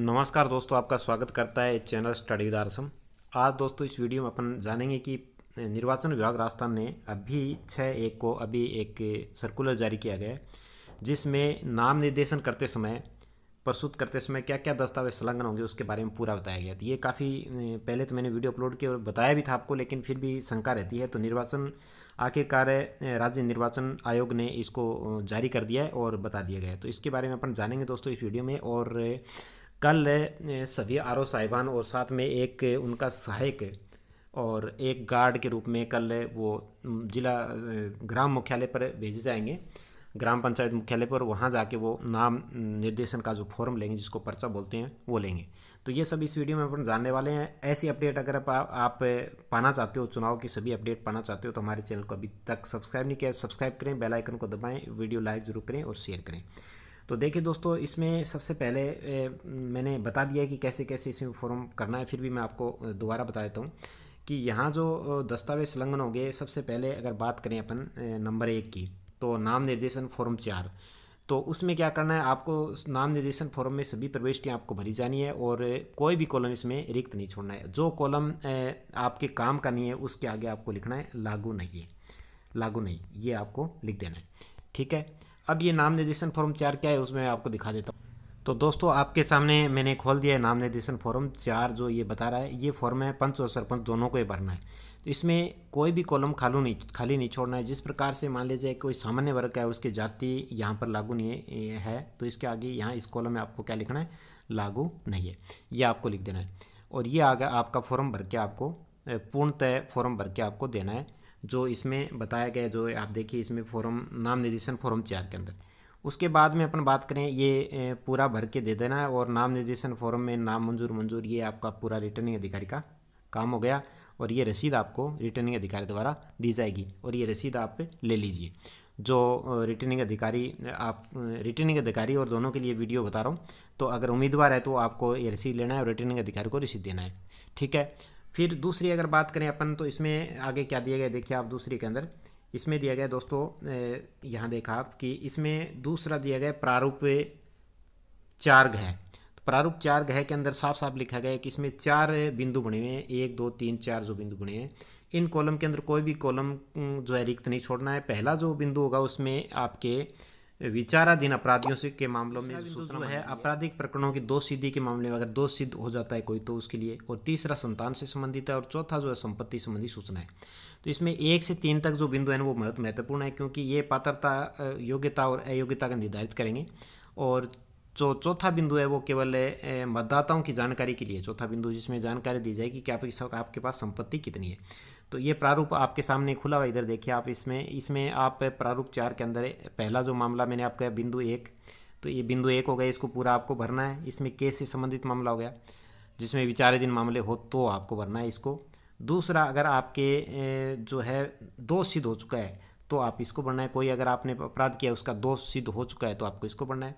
नमस्कार दोस्तों आपका स्वागत करता है चैनल स्टडी विद आज दोस्तों इस वीडियो में अपन जानेंगे कि निर्वाचन विभाग राजस्थान ने अभी छः एक को अभी एक सर्कुलर जारी किया गया है जिसमें नाम निर्देशन करते समय प्रस्तुत करते समय क्या क्या दस्तावेज संलग्न होंगे उसके बारे में पूरा बताया गया तो ये काफ़ी पहले तो मैंने वीडियो अपलोड किया और बताया भी था आपको लेकिन फिर भी शंका रहती है तो निर्वाचन आखिरकार राज्य निर्वाचन आयोग ने इसको जारी कर दिया है और बता दिया गया है तो इसके बारे में अपन जानेंगे दोस्तों इस वीडियो में और कल सभी आर ओ साहिबान और साथ में एक उनका सहायक और एक गार्ड के रूप में कल वो जिला ग्राम मुख्यालय पर भेजे जाएंगे ग्राम पंचायत मुख्यालय पर वहाँ जाके वो नाम निर्देशन का जो फॉर्म लेंगे जिसको पर्चा बोलते हैं वो लेंगे तो ये सब इस वीडियो में अपन जानने वाले हैं ऐसी अपडेट अगर आप, आप पाना चाहते हो चुनाव की सभी अपडेट पाना चाहते हो तो हमारे चैनल को अभी तक सब्सक्राइब नहीं किया सब्सक्राइब करें बेल आइकन को दबाएं वीडियो लाइक जरूर करें और शेयर करें तो देखिए दोस्तों इसमें सबसे पहले ए, मैंने बता दिया है कि कैसे कैसे इसमें फॉर्म करना है फिर भी मैं आपको दोबारा बता देता हूँ कि यहाँ जो दस्तावेज संलग्न हो गए सबसे पहले अगर बात करें अपन नंबर एक की तो नाम निर्देशन फॉर्म चार तो उसमें क्या करना है आपको नाम निर्देशन फॉर्म में सभी प्रविष्टियाँ आपको भरी जानी है और कोई भी कॉलम इसमें रिक्त नहीं छोड़ना है जो कॉलम आपके काम का नहीं है उसके आगे आपको लिखना है लागू नहीं है लागू नहीं ये आपको लिख देना है ठीक है अब ये नाम निर्देशन फॉर्म चार क्या है उसमें आपको दिखा देता हूँ तो दोस्तों आपके सामने मैंने खोल दिया है नाम निर्देशन फॉर्म चार जो ये बता रहा है ये फॉर्म है पंच और सरपंच दोनों को ही भरना है तो इसमें कोई भी कॉलम खालू नहीं खाली नहीं छोड़ना है जिस प्रकार से मान लीजिए कोई सामान्य वर्ग का है उसकी जाति यहाँ पर लागू नहीं है तो इसके आगे यहाँ इस कॉलम में आपको क्या लिखना है लागू नहीं है ये आपको लिख देना है और ये आगे आपका फॉर्म भर के आपको पूर्णतः फॉर्म भर के आपको देना है जो इसमें बताया गया जो आप देखिए इसमें फॉरम नाम निर्देशन फॉरम चार के अंदर उसके बाद में अपन बात करें ये पूरा भर के दे देना है और नाम निर्देशन फॉरम में नाम मंजूर मंजूर ये आपका पूरा रिटर्निंग अधिकारी का काम हो गया और ये रसीद आपको रिटर्निंग अधिकारी द्वारा दी जाएगी और ये रसीद आप ले लीजिए जो रिटर्निंग अधिकारी आप रिटर्निंग अधिकारी और दोनों के लिए वीडियो बता रहा हूँ तो अगर उम्मीदवार है तो आपको ये रसीद लेना है और रिटर्निंग अधिकारी को रसीद देना है ठीक है फिर दूसरी अगर बात करें अपन तो इसमें आगे क्या दिया गया देखिए आप दूसरी के अंदर इसमें दिया गया दोस्तों यहाँ देखा आप कि इसमें दूसरा दिया गया प्रारूप चार है तो प्रारूप चार घ के अंदर साफ साफ लिखा गया है कि इसमें चार बिंदु बने हुए हैं एक दो तीन चार जो बिंदु बने हैं इन कॉलम के अंदर कोई भी कॉलम जो है रिक्त नहीं छोड़ना है पहला जो बिंदु होगा उसमें आपके विचाराधीन अपराधियों से के मामलों में सूचना है आपराधिक प्रकरणों की दो सिद्धि के मामले में अगर दो सिद्ध हो जाता है कोई तो उसके लिए और तीसरा संतान से संबंधित है और चौथा जो है संपत्ति संबंधी सूचना है तो इसमें एक से तीन तक जो बिंदु है वो बहुत महत्वपूर्ण है क्योंकि ये पात्रता योग्यता और अयोग्यता का निर्धारित करेंगे और जो चौथा बिंदु है वो केवल मतदाताओं की जानकारी के लिए चौथा बिंदु जिसमें जानकारी दी जाएगी कि आपके आपके पास संपत्ति कितनी है तो ये प्रारूप आपके सामने खुला हुआ इधर देखिए आप इसमें इसमें आप प्रारूप चार के अंदर पहला जो मामला मैंने आपका बिंदु एक तो ये बिंदु एक हो गया इसको पूरा आपको भरना है इसमें केस से संबंधित मामला हो गया जिसमें विचाराधीन मामले हो तो आपको भरना है इसको दूसरा अगर आपके जो है दो सिद्ध हो चुका है तो आप इसको पढ़ना है कोई अगर आपने अपराध किया उसका दोष सिद्ध हो चुका है तो आपको इसको पढ़ना है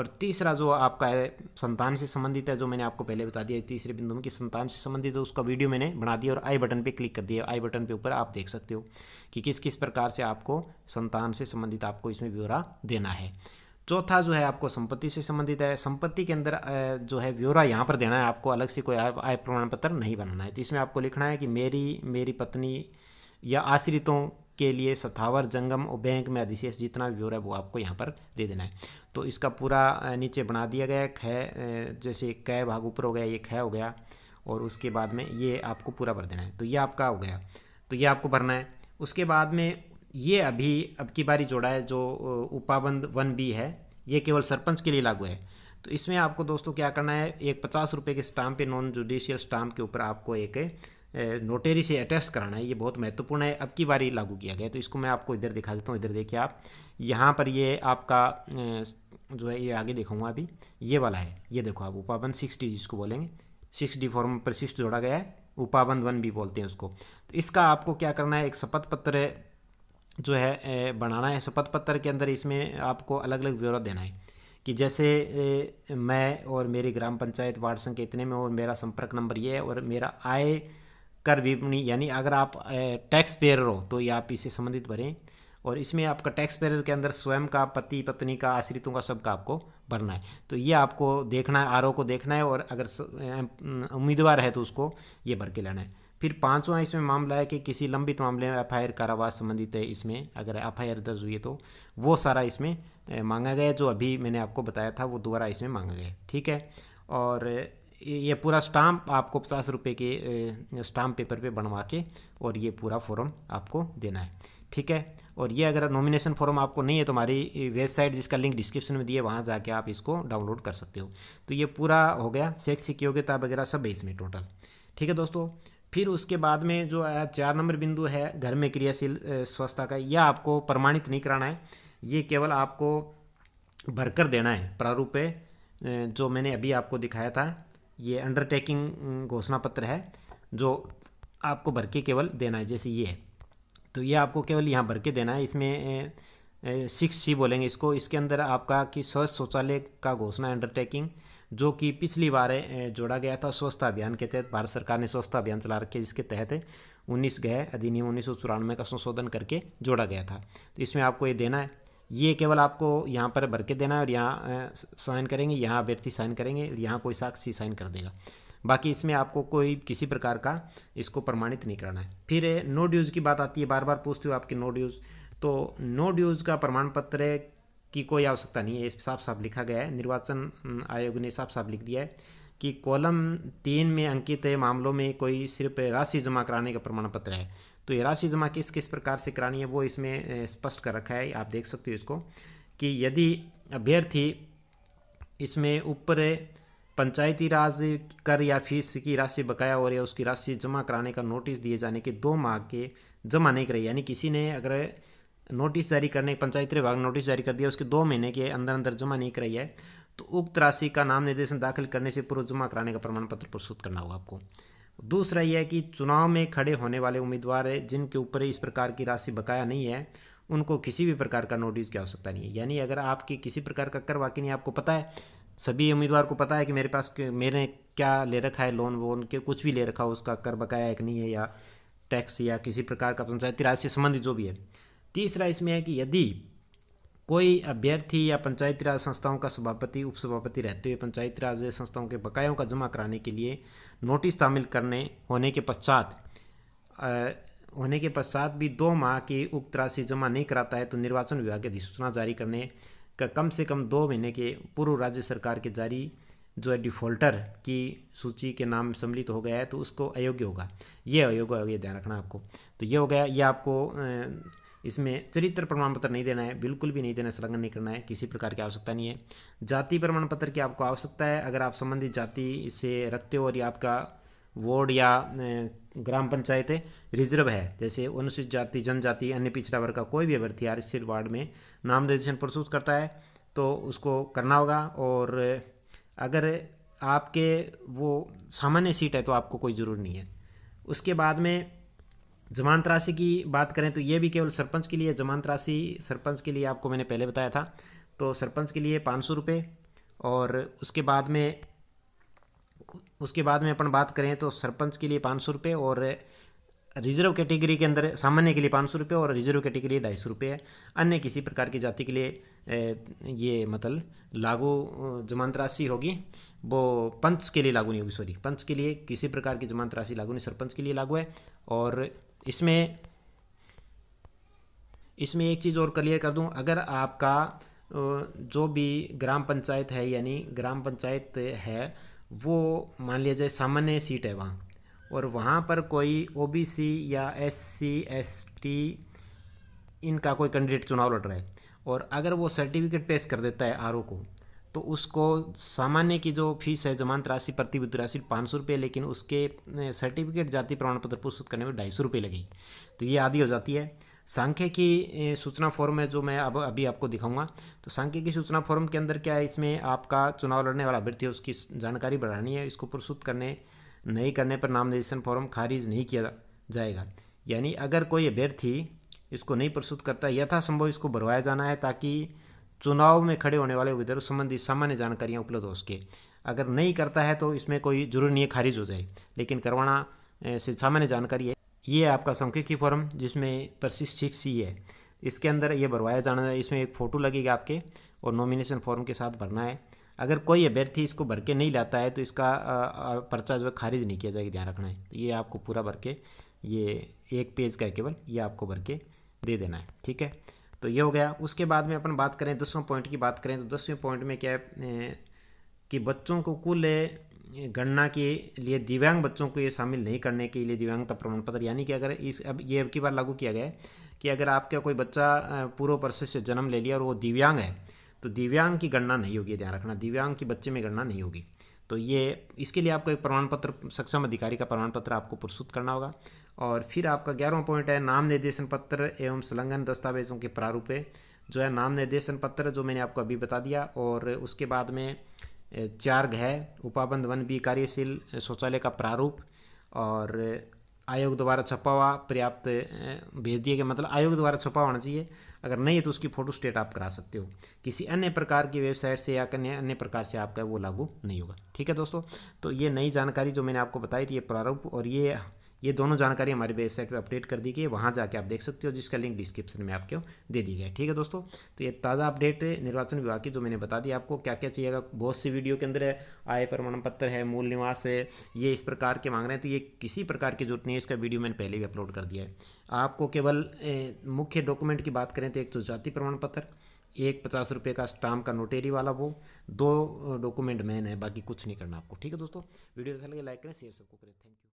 और तीसरा जो आपका है संतान से संबंधित है जो मैंने आपको पहले बता दिया तीसरे बिंदु में कि संतान से संबंधित है उसका वीडियो मैंने बना दिया और आई बटन पर क्लिक कर दिया आई बटन पर ऊपर आप देख सकते हो कि किस किस प्रकार से आपको संतान से संबंधित आपको इसमें ब्यौरा देना है चौथा जो है आपको संपत्ति से संबंधित है संपत्ति के अंदर जो है ब्यौरा यहाँ पर देना है आपको अलग से कोई आय प्रमाण पत्र नहीं बनाना है तो इसमें आपको लिखना है कि मेरी मेरी पत्नी या आश्रितों के लिए सथावर जंगम और बैंक में अधिशेष जितना भी ब्यौरा है वो आपको यहाँ पर दे देना है तो इसका पूरा नीचे बना दिया गया है खै जैसे कै भाग ऊपर हो गया ये खै हो गया और उसके बाद में ये आपको पूरा भर देना है तो ये आपका हो गया तो ये आपको भरना है उसके बाद में ये अभी अब की बारी जोड़ा है जो उपाबंद वन बी है ये केवल सरपंच के लिए लागू है तो इसमें आपको दोस्तों क्या करना है एक पचास रुपये के स्टाम्प पे नॉन जुडिशियल स्टाम्प के ऊपर आपको एक नोटेरी से अटेस्ट कराना है ये बहुत महत्वपूर्ण है अब की बारी लागू किया गया तो इसको मैं आपको इधर दिखा देता हूँ इधर देखिए आप यहाँ पर ये आपका जो है ये आगे दिखाऊंगा अभी ये वाला है ये देखो आप उपाबंद सिक्स डी जिसको बोलेंगे सिक्स डी फॉर्म पर शिष्ट जोड़ा गया है उपाबंद वन भी बोलते हैं उसको तो इसका आपको क्या करना है एक शपथ पत्र जो है बनाना है शपथ पत्र के अंदर इसमें आपको अलग अलग ब्यौरा देना है कि जैसे मैं और मेरी ग्राम पंचायत वार्ड संख्या इतने में और मेरा संपर्क नंबर ये है और मेरा आय कर विपणी यानी अगर आप टैक्स पेयर हो तो ये आप इससे संबंधित भरें और इसमें आपका टैक्स पेयर के अंदर स्वयं का पति पत्नी का आश्रितों का सबका आपको भरना है तो ये आपको देखना है आर को देखना है और अगर उम्मीदवार है तो उसको ये भर के लाना है फिर पाँचवा इसमें मामला है कि किसी लंबित मामले में एफ आई कारावास संबंधित है इसमें अगर एफ आई दर्ज हुई है तो वो सारा इसमें मांगा गया जो अभी मैंने आपको बताया था वो दोबारा इसमें मांगा गया ठीक है और ये पूरा स्टाम्प आपको पचास रुपये के स्टाम्प पेपर पे बनवा के और ये पूरा फॉर्म आपको देना है ठीक है और ये अगर नॉमिनेशन फॉर्म आपको नहीं है तो हमारी वेबसाइट जिसका लिंक डिस्क्रिप्शन में दिए वहाँ जाके आप इसको डाउनलोड कर सकते हो तो ये पूरा हो गया शैक्षिक योग्यता वगैरह सब है इसमें टोटल ठीक है दोस्तों फिर उसके बाद में जो आया चार नंबर बिंदु है घर में क्रियाशील स्वस्थता का यह आपको प्रमाणित नहीं कराना है ये केवल आपको भरकर देना है प्रारूप जो मैंने अभी आपको दिखाया था ये अंडरटेकिंग घोषणा पत्र है जो आपको भर के केवल देना है जैसे ये है तो ये आपको केवल यहाँ भर के देना है इसमें सिक्स सी बोलेंगे इसको इसके अंदर आपका कि स्वस्थ शौचालय का घोषणा अंडरटेकिंग जो कि पिछली बार जोड़ा गया था स्वच्छता अभियान के तहत भारत सरकार ने स्वच्छता अभियान चला रखे जिसके तहत उन्नीस गए अधिनियम उन्नीस का संशोधन करके जोड़ा गया था तो इसमें आपको ये देना है ये केवल आपको यहाँ पर भर के देना है और यहाँ साइन करेंगे यहाँ अभ्यर्थी साइन करेंगे और यहाँ कोई साक्षी साइन कर देगा बाकी इसमें आपको कोई किसी प्रकार का इसको प्रमाणित नहीं कराना है फिर नो ड्यूज़ की बात आती है बार बार पूछते हो आपके नो ड्यूज़ तो नो ड्यूज़ का प्रमाण पत्र की कोई आवश्यकता नहीं है इस साफ साफ लिखा गया है निर्वाचन आयोग ने साफ साफ लिख दिया है कि कॉलम तीन में अंकित मामलों में कोई सिर्फ राशि जमा कराने का प्रमाण पत्र है तो ये राशि जमा किस किस प्रकार से करानी है वो इसमें स्पष्ट कर रखा है आप देख सकते हो इसको कि यदि अभ्यर्थी इसमें ऊपर पंचायती राज कर या फीस की राशि बकाया और या उसकी राशि जमा कराने का नोटिस दिए जाने के दो माह के जमा नहीं करी यानी किसी ने अगर नोटिस जारी करने पंचायती विभाग नोटिस जारी कर दिया उसके दो महीने के अंदर अंदर जमा नहीं कराई है तो उक्त राशि का नाम निर्देशन दाखिल करने से पूर्व जमा कराने का प्रमाण पत्र प्रस्तुत करना होगा आपको दूसरा यह है कि चुनाव में खड़े होने वाले उम्मीदवार हैं जिनके ऊपर इस प्रकार की राशि बकाया नहीं है उनको किसी भी प्रकार का नोटिस की आवश्यकता नहीं है यानी अगर आपकी किसी प्रकार का कर वाकई नहीं आपको पता है सभी उम्मीदवार को पता है कि मेरे पास मैंने क्या ले रखा है लोन वोन के कुछ भी ले रखा हो उसका कर बकाया एक नहीं है या टैक्स या किसी प्रकार का पंचायती राशि संबंधित जो भी है तीसरा इसमें है कि यदि कोई अभ्यर्थी या पंचायती राज संस्थाओं का सभापति उपसभापति रहते हुए पंचायती राज संस्थाओं के बकायों का जमा कराने के लिए नोटिस शामिल करने होने के पश्चात होने के पश्चात भी दो माह की उक्त राशि जमा नहीं कराता है तो निर्वाचन विभाग की अधिसूचना जारी करने का कम से कम दो महीने के पूर्व राज्य सरकार के जारी जो है डिफ़ॉल्टर की सूची के नाम सम्मिलित हो गया है तो उसको अयोग्य होगा ये अयोग्य ध्यान रखना आपको तो ये हो गया ये आपको इसमें चरित्र प्रमाण पत्र नहीं देना है बिल्कुल भी नहीं देना संलग्न नहीं करना है किसी प्रकार की आवश्यकता नहीं है जाति प्रमाण पत्र की आपको आवश्यकता है अगर आप संबंधित जाति से रखते हो और ये आपका वार्ड या ग्राम पंचायत रिजर्व है जैसे अनुसूचित जाति जनजाति अन्य पिछड़ा वर्ग का कोई भी अभ्यर्थी आरक्षित वार्ड में नाम रजिस्ट्रेशन प्रस्तुत करता है तो उसको करना होगा और अगर आपके वो सामान्य सीट है तो आपको कोई ज़रूर नहीं है उसके बाद में जमानत राशि की बात करें तो ये भी केवल सरपंच के लिए जमानत राशि सरपंच के लिए आपको मैंने पहले बताया था तो सरपंच के लिए पाँच सौ रुपये और उसके बाद में उसके बाद में अपन बात करें तो सरपंच के लिए पाँच सौ रुपये और रिजर्व कैटेगरी के अंदर सामान्य के लिए पाँच सौ रुपये और रिजर्व कैटेगरी ढाई सौ रुपये है अन्य किसी प्रकार की जाति के लिए ये मतलब लागू जमानत राशि होगी वो पंच के लिए लागू नहीं होगी सॉरी पंच के लिए किसी प्रकार की जमानत राशि लागू नहीं सरपंच के लिए लागू है और इसमें इसमें एक चीज़ और क्लियर कर दूं अगर आपका जो भी ग्राम पंचायत है यानी ग्राम पंचायत है वो मान लिया जाए सामान्य सीट है वहाँ और वहाँ पर कोई ओबीसी या एससी एसटी इनका कोई कैंडिडेट चुनाव लड़ रहा है और अगर वो सर्टिफिकेट पेश कर देता है आर को तो उसको सामान्य की जो फीस है जमानत राशि प्रतिभूति राशि पाँच सौ रुपये लेकिन उसके सर्टिफिकेट जाति प्रमाण पत्र प्रस्तुत करने में ढाई सौ रुपये लगेगी तो ये आदि हो जाती है सांख्य की सूचना फॉर्म है जो मैं अब अभी आपको दिखाऊंगा तो सांख्य की सूचना फॉर्म के अंदर क्या है इसमें आपका चुनाव लड़ने वाला अभ्यर्थी है उसकी जानकारी बढ़ानी है इसको प्रस्तुत करने नहीं करने पर नाम रजिस्ट्रेशन फॉर्म खारिज नहीं किया जाएगा यानी अगर कोई अभ्यर्थी इसको नहीं प्रस्तुत करता यथासंभव इसको भरवाया जाना है ताकि चुनाव में खड़े होने वाले उम्मीदवारों संबंधी सामान्य जानकारियाँ उपलब्ध हो सके अगर नहीं करता है तो इसमें कोई जरूरी नहीं खारिज हो जाए लेकिन करवाना से सामान्य जानकारी है ये आपका की फॉर्म जिसमें प्रशिक्षिक सी है इसके अंदर ये भरवाया जाना है इसमें एक फ़ोटो लगेगा आपके और नॉमिनेशन फॉर्म के साथ भरना है अगर कोई अभ्यर्थी इसको भर के नहीं लाता है तो इसका पर्चा जो खारिज नहीं किया जाएगा ध्यान रखना है तो ये आपको पूरा भर के ये एक पेज का है केवल ये आपको भर के दे देना है ठीक है तो ये हो गया उसके बाद में अपन बात करें दसवें पॉइंट की बात करें तो दसवें पॉइंट में क्या है कि बच्चों को कुल गणना के लिए दिव्यांग बच्चों को ये शामिल नहीं करने के लिए दिव्यांगता प्रमाण पत्र यानी कि अगर इस अब ये अब की बार लागू किया गया है कि अगर आपका कोई बच्चा पूर्व परस से जन्म ले लिया और वो दिव्यांग है तो दिव्यांग की गणना नहीं होगी ध्यान रखना दिव्यांग की बच्चे में गणना नहीं होगी तो ये इसके लिए आपको एक प्रमाण पत्र सक्षम अधिकारी का प्रमाण पत्र आपको प्रस्तुत करना होगा और फिर आपका ग्यारहवा पॉइंट है नाम निर्देशन पत्र एवं संलग्न दस्तावेजों के प्रारूप है जो है नाम निर्देशन पत्र जो मैंने आपको अभी बता दिया और उसके बाद में चार घय उपाबंध वन बी कार्यशील शौचालय का प्रारूप और आयोग द्वारा छपा हुआ पर्याप्त भेज दिया गया मतलब आयोग द्वारा छपा होना चाहिए अगर नहीं है तो उसकी फ़ोटो स्टेट आप करा सकते हो किसी अन्य प्रकार की वेबसाइट से या अन्य अन्य प्रकार से आपका वो लागू नहीं होगा ठीक है दोस्तों तो ये नई जानकारी जो मैंने आपको बताई थी ये प्रारूप और ये ये दोनों जानकारी हमारी वेबसाइट पे अपडेट कर दी गई है वहाँ जाके आप देख सकते हो जिसका लिंक डिस्क्रिप्शन में आपको दे दी गई ठीक है दोस्तों तो ये ताज़ा अपडेट निर्वाचन विभाग की जो मैंने बता दी आपको क्या क्या चाहिएगा बहुत सी वीडियो के अंदर है आय प्रमाण पत्र है मूल निवास है ये इस प्रकार के मांग रहे हैं तो ये किसी प्रकार की जरूरत नहीं है इसका वीडियो मैंने पहले भी अपलोड कर दिया है आपको केवल मुख्य डॉक्यूमेंट की बात करें तो एक तो जाति प्रमाण पत्र एक पचास रुपये का स्टाम्प का नोटेरी वाला वो दो डॉक्यूमेंट मैन है बाकी कुछ नहीं करना आपको ठीक है दोस्तों वीडियो अच्छा लगे लाइक करें शेयर सबको करें थैंक यू